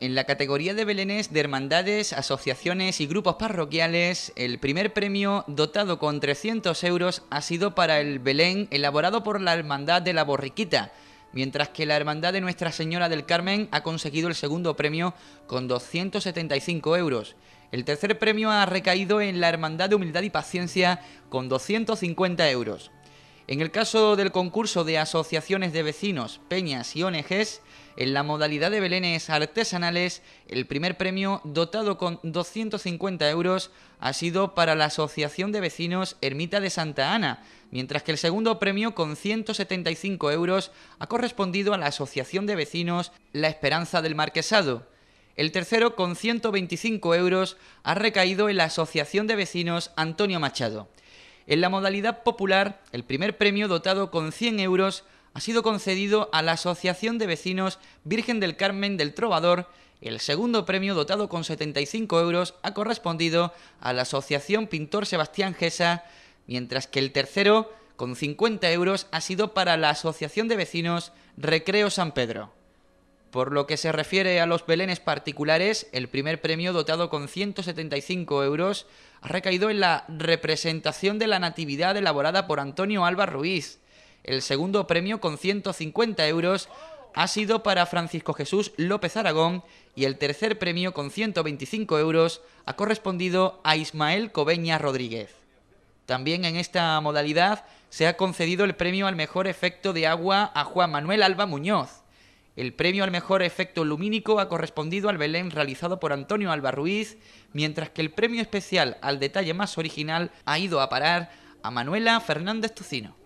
En la categoría de belenes de hermandades, asociaciones y grupos parroquiales, el primer premio, dotado con 300 euros, ha sido para el Belén elaborado por la Hermandad de la Borriquita, mientras que la Hermandad de Nuestra Señora del Carmen ha conseguido el segundo premio con 275 euros. El tercer premio ha recaído en la Hermandad de Humildad y Paciencia con 250 euros. En el caso del concurso de asociaciones de vecinos, peñas y ONGs, en la modalidad de belenes artesanales, el primer premio, dotado con 250 euros, ha sido para la Asociación de Vecinos Ermita de Santa Ana, mientras que el segundo premio, con 175 euros, ha correspondido a la Asociación de Vecinos La Esperanza del Marquesado. El tercero, con 125 euros, ha recaído en la Asociación de Vecinos Antonio Machado. En la modalidad popular, el primer premio dotado con 100 euros ha sido concedido a la Asociación de Vecinos Virgen del Carmen del Trovador. El segundo premio, dotado con 75 euros, ha correspondido a la Asociación Pintor Sebastián Gesa, mientras que el tercero, con 50 euros, ha sido para la Asociación de Vecinos Recreo San Pedro. Por lo que se refiere a los belenes particulares, el primer premio, dotado con 175 euros, ha recaído en la representación de la Natividad elaborada por Antonio Alba Ruiz. El segundo premio, con 150 euros, ha sido para Francisco Jesús López Aragón y el tercer premio, con 125 euros, ha correspondido a Ismael Cobeña Rodríguez. También en esta modalidad se ha concedido el premio al mejor efecto de agua a Juan Manuel Alba Muñoz. El premio al mejor efecto lumínico ha correspondido al Belén realizado por Antonio Alba Ruiz, mientras que el premio especial al detalle más original ha ido a parar a Manuela Fernández Tucino.